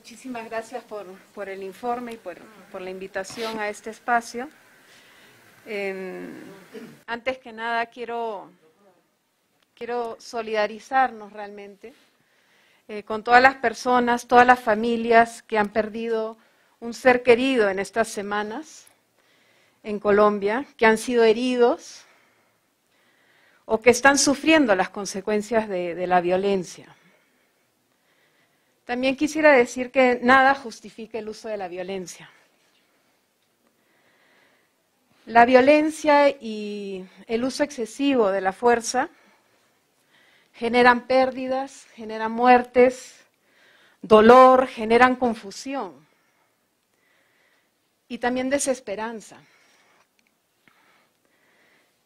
muchísimas gracias por, el informe y por, la invitación a este espacio. Em, antes que nada, quiero, quiero solidarizarnos realmente eh, con todas las personas, todas las familias que han perdido un ser querido en estas semanas en Colombia, que han sido heridos o que están sufriendo las consecuencias de la violencia. También quisiera decir que nada justifica el uso de la violencia. La violencia y el uso excesivo de la fuerza generan pérdidas, generan muertes, dolor, generan confusión y también desesperanza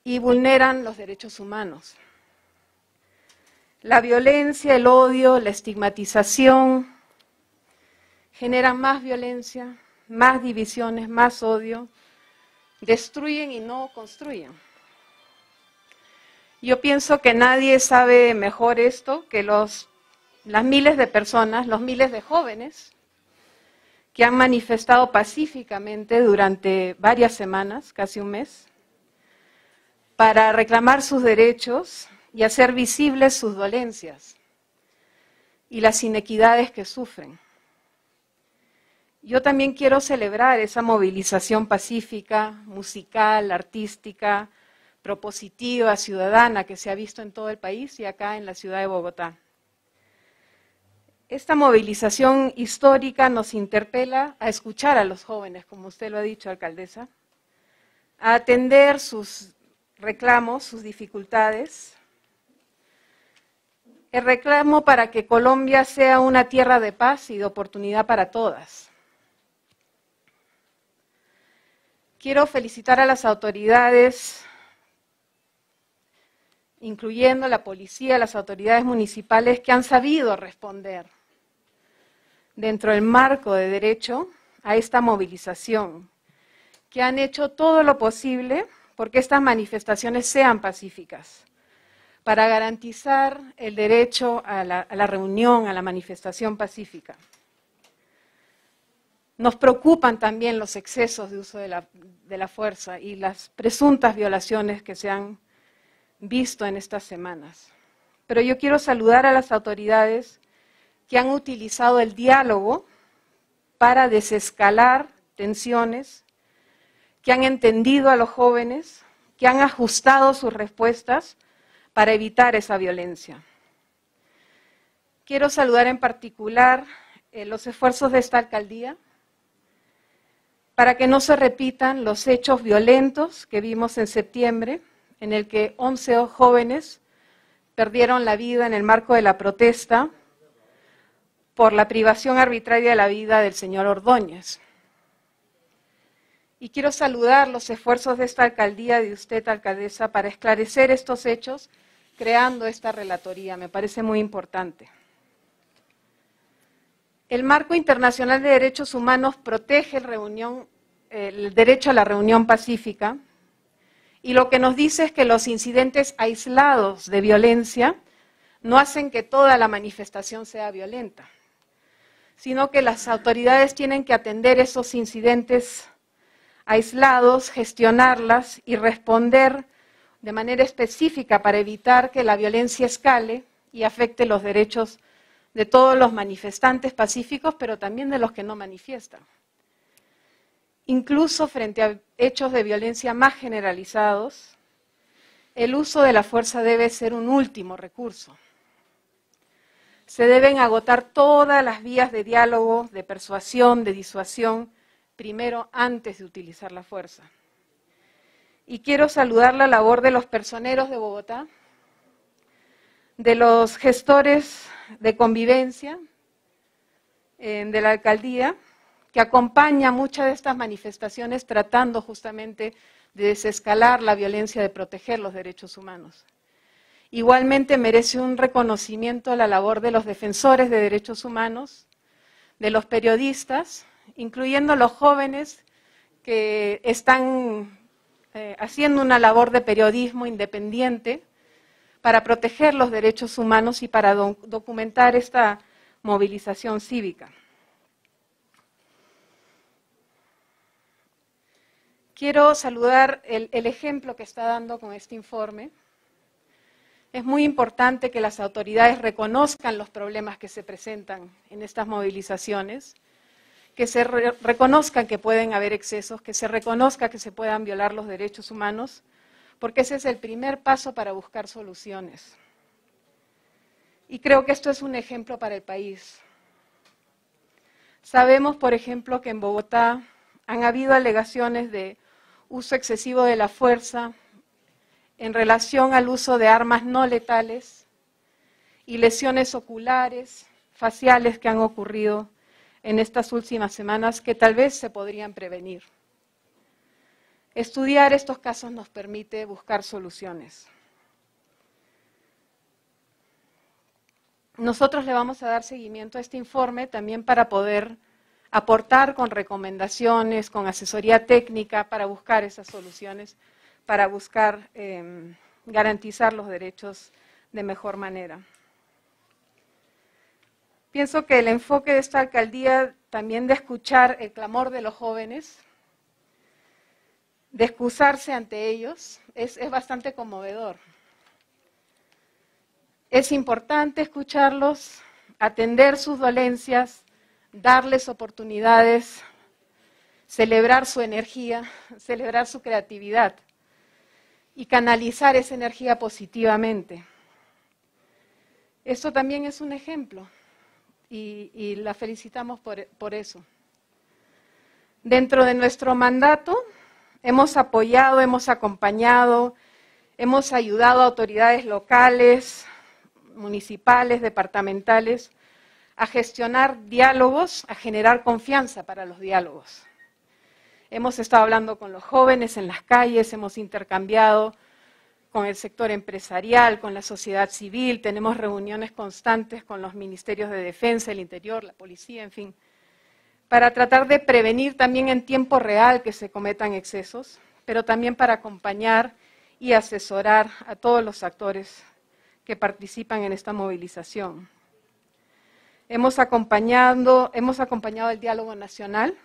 y vulneran los derechos humanos. La violencia, el odio, la estigmatización generan más violencia, más divisiones, más odio, destruyen y no construyen. Yo pienso que nadie sabe mejor esto que los, las miles de personas, los miles de jóvenes que han manifestado pacíficamente durante varias semanas, casi un mes, para reclamar sus derechos y hacer visibles sus dolencias y las inequidades que sufren. Yo también quiero celebrar esa movilización pacífica, musical, artística, propositiva, ciudadana que se ha visto en todo el país y acá en la ciudad de Bogotá. Esta movilización histórica nos interpela a escuchar a los jóvenes, como usted lo ha dicho, alcaldesa, a atender sus reclamos, sus dificultades, el reclamo para que Colombia sea una tierra de paz y de oportunidad para todas. Quiero felicitar a las autoridades, incluyendo la policía, las autoridades municipales, que han sabido responder dentro del marco de derecho a esta movilización, que han hecho todo lo posible porque estas manifestaciones sean pacíficas para garantizar el derecho a la, reunión, a la manifestación pacífica. Nos preocupan también los excesos de uso de la, fuerza y las presuntas violaciones que se han visto en estas semanas. Pero yo quiero saludar a las autoridades que han utilizado el diálogo para desescalar tensiones, que han entendido a los jóvenes, que han ajustado sus respuestas para evitar esa violencia. Quiero saludar en particular eh, los esfuerzos de esta alcaldía para que no se repitan los hechos violentos que vimos en septiembre, en el que 11 jóvenes perdieron la vida en el marco de la protesta por la privación arbitraria de la vida del señor Ordóñez. Y quiero saludar los esfuerzos de esta alcaldía, de usted, alcaldesa, para esclarecer estos hechos creando esta relatoría. Me parece muy importante. El marco internacional de derechos humanos protege el, el derecho a la reunión pacífica y lo que nos dice es que los incidentes aislados de violencia no hacen que toda la manifestación sea violenta, sino que las autoridades tienen que atender esos incidentes aislados, gestionarlas y responder de manera específica para evitar que la violencia escale y afecte los derechos de todos los manifestantes pacíficos, pero también de los que no manifiestan. Incluso frente a hechos de violencia más generalizados, el uso de la fuerza debe ser un último recurso. Se deben agotar todas las vías de diálogo, de persuasión, de disuasión, primero antes de utilizar la fuerza y quiero saludar la labor de los personeros de Bogotá, de los gestores de convivencia eh, de la alcaldía, que acompaña muchas de estas manifestaciones tratando justamente de desescalar la violencia, de proteger los derechos humanos. Igualmente merece un reconocimiento a la labor de los defensores de derechos humanos, de los periodistas, incluyendo los jóvenes que están eh, haciendo una labor de periodismo independiente para proteger los derechos humanos y para documentar esta movilización cívica. Quiero saludar el ejemplo que está dando con este informe. Es muy importante que las autoridades reconozcan los problemas que se presentan en estas movilizaciones que se reconozcan que pueden haber excesos, que se reconozca que se puedan violar los derechos humanos, porque ese es el primer paso para buscar soluciones. Y creo que esto es un ejemplo para el país. Sabemos, por ejemplo, que en Bogotá han habido alegaciones de uso excesivo de la fuerza en relación al uso de armas no letales y lesiones oculares, faciales que han ocurrido en estas últimas semanas que tal vez se podrían prevenir. Estudiar estos casos nos permite buscar soluciones. Nosotros le vamos a dar seguimiento a este informe también para poder aportar con recomendaciones, con asesoría técnica para buscar esas soluciones, para buscar em, garantizar los derechos de mejor manera. Pienso que el enfoque de esta alcaldía también de escuchar el clamor de los jóvenes, de excusarse ante ellos, es, es bastante conmovedor. Es importante escucharlos, atender sus dolencias, darles oportunidades, celebrar su energía, celebrar su creatividad y canalizar esa energía positivamente. Esto también es un ejemplo y, la felicitamos por, por eso. Dentro de nuestro mandato hemos apoyado, hemos acompañado, hemos ayudado a autoridades locales, municipales, departamentales, a gestionar diálogos, a generar confianza para los diálogos. Hemos estado hablando con los jóvenes en las calles, hemos intercambiado con el sector empresarial, con la sociedad civil, tenemos reuniones constantes con los ministerios de defensa, el interior, la policía, en fin, para tratar de prevenir también en tiempo real que se cometan excesos, pero también para acompañar y asesorar a todos los actores que participan en esta movilización. Hemos acompañado, hemos acompañado el diálogo nacional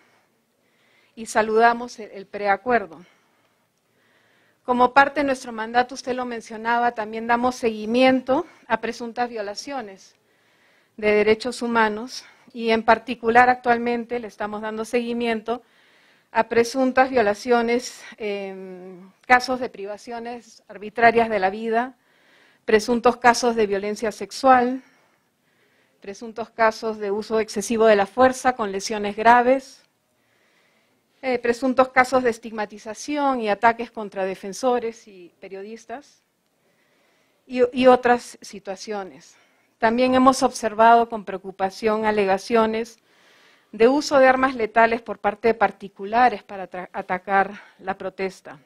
y saludamos el preacuerdo. Como parte de nuestro mandato, usted lo mencionaba, también damos seguimiento a presuntas violaciones de derechos humanos y en particular actualmente le estamos dando seguimiento a presuntas violaciones, em, casos de privaciones arbitrarias de la vida, presuntos casos de violencia sexual, presuntos casos de uso excesivo de la fuerza con lesiones graves, eh, presuntos casos de estigmatización y ataques contra defensores y periodistas y otras situaciones. También hemos observado con preocupación alegaciones de uso de armas letales por parte de particulares para atacar la protesta.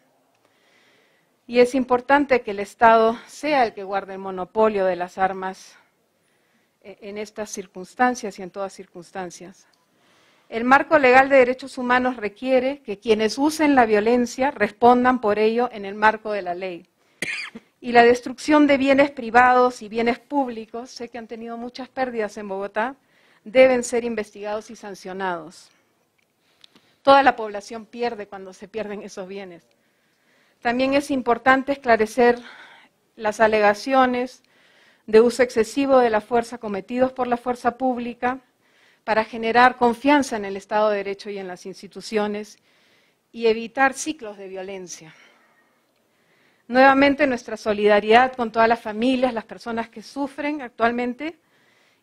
Y es importante que el Estado sea el que guarde el monopolio de las armas eh, en estas circunstancias y en todas circunstancias. El marco legal de derechos humanos requiere que quienes usen la violencia respondan por ello en el marco de la ley. Y la destrucción de bienes privados y bienes públicos, sé que han tenido muchas pérdidas en Bogotá, deben ser investigados y sancionados. Toda la población pierde cuando se pierden esos bienes. También es importante esclarecer las alegaciones de uso excesivo de la fuerza cometidos por la fuerza pública, para generar confianza en el Estado de Derecho y en las instituciones y evitar ciclos de violencia. Nuevamente nuestra solidaridad con todas las familias, las personas que sufren actualmente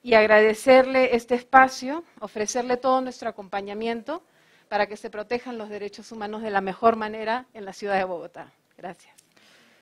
y agradecerle este espacio, ofrecerle todo nuestro acompañamiento para que se protejan los derechos humanos de la mejor manera en la ciudad de Bogotá. Gracias.